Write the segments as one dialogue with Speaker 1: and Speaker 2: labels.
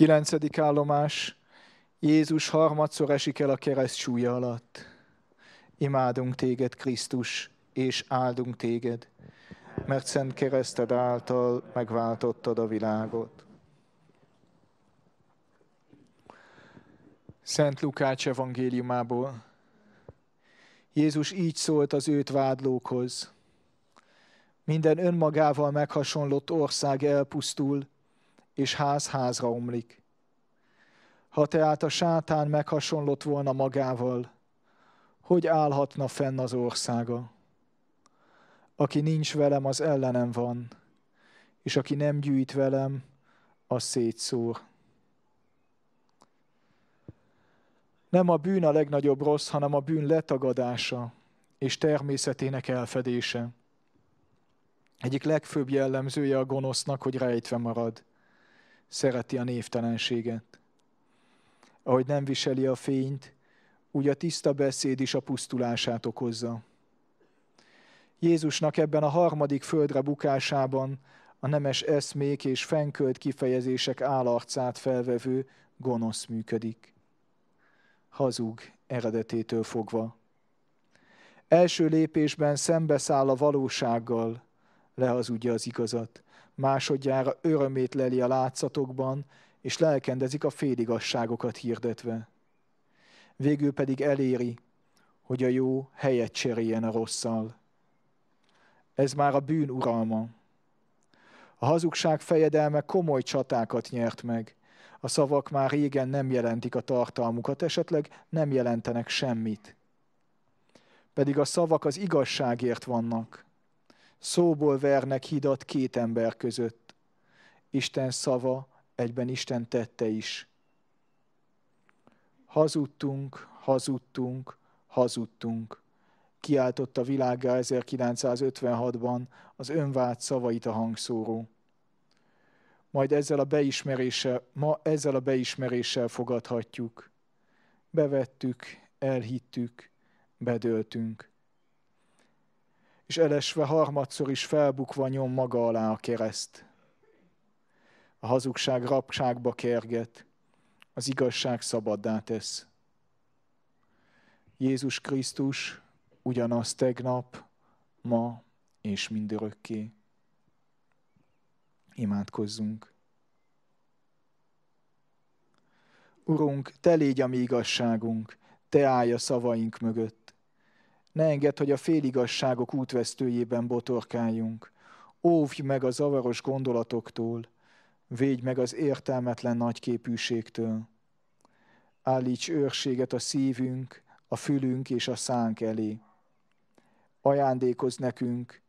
Speaker 1: Kilencedik állomás, Jézus harmadszor esik el a kereszt súlya alatt. Imádunk téged, Krisztus, és áldunk téged, mert szent kereszted által megváltottad a világot. Szent Lukács evangéliumából. Jézus így szólt az őt vádlókhoz. Minden önmagával meghasonlott ország elpusztul, és ház-házra omlik. Ha tehát a sátán meghasonlott volna magával, hogy állhatna fenn az országa? Aki nincs velem, az ellenem van, és aki nem gyűjt velem, az szétszúr. Nem a bűn a legnagyobb rossz, hanem a bűn letagadása és természetének elfedése. Egyik legfőbb jellemzője a gonosznak, hogy rejtve marad szereti a névtelenséget. Ahogy nem viseli a fényt, úgy a tiszta beszéd is a pusztulását okozza. Jézusnak ebben a harmadik földre bukásában a nemes eszmék és fenkölt kifejezések állarcát felvevő gonosz működik. Hazug eredetétől fogva. Első lépésben szembeszáll a valósággal, lehazudja az igazat, másodjára örömét leli a látszatokban, és lelkendezik a féligasságokat hirdetve. Végül pedig eléri, hogy a jó helyet cseréljen a rosszal. Ez már a bűn uralma. A hazugság fejedelme komoly csatákat nyert meg. A szavak már régen nem jelentik a tartalmukat, esetleg nem jelentenek semmit. Pedig a szavak az igazságért vannak – Szóból vernek hidat két ember között. Isten szava egyben Isten tette is. Hazudtunk, hazudtunk, hazudtunk. Kiáltotta világgá 1956-ban az önvált szavait a hangszóró. Majd ezzel a beismeréssel, ma ezzel a beismeréssel fogadhatjuk. Bevettük, elhittük, bedöltünk és elesve harmadszor is felbukva nyom maga alá a kereszt. A hazugság rabságba kerget, az igazság szabaddá tesz. Jézus Krisztus ugyanaz tegnap, ma és mindörökké. Imádkozzunk. Urunk, Te légy a mi igazságunk, Te állj a szavaink mögött ne engedd, hogy a féligasságok útvesztőjében botorkáljunk. Óvj meg a zavaros gondolatoktól, védj meg az értelmetlen nagyképűségtől. Állíts őrséget a szívünk, a fülünk és a szánk elé. Ajándékozz nekünk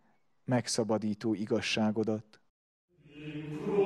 Speaker 1: megszabadító igazságodat. Improve.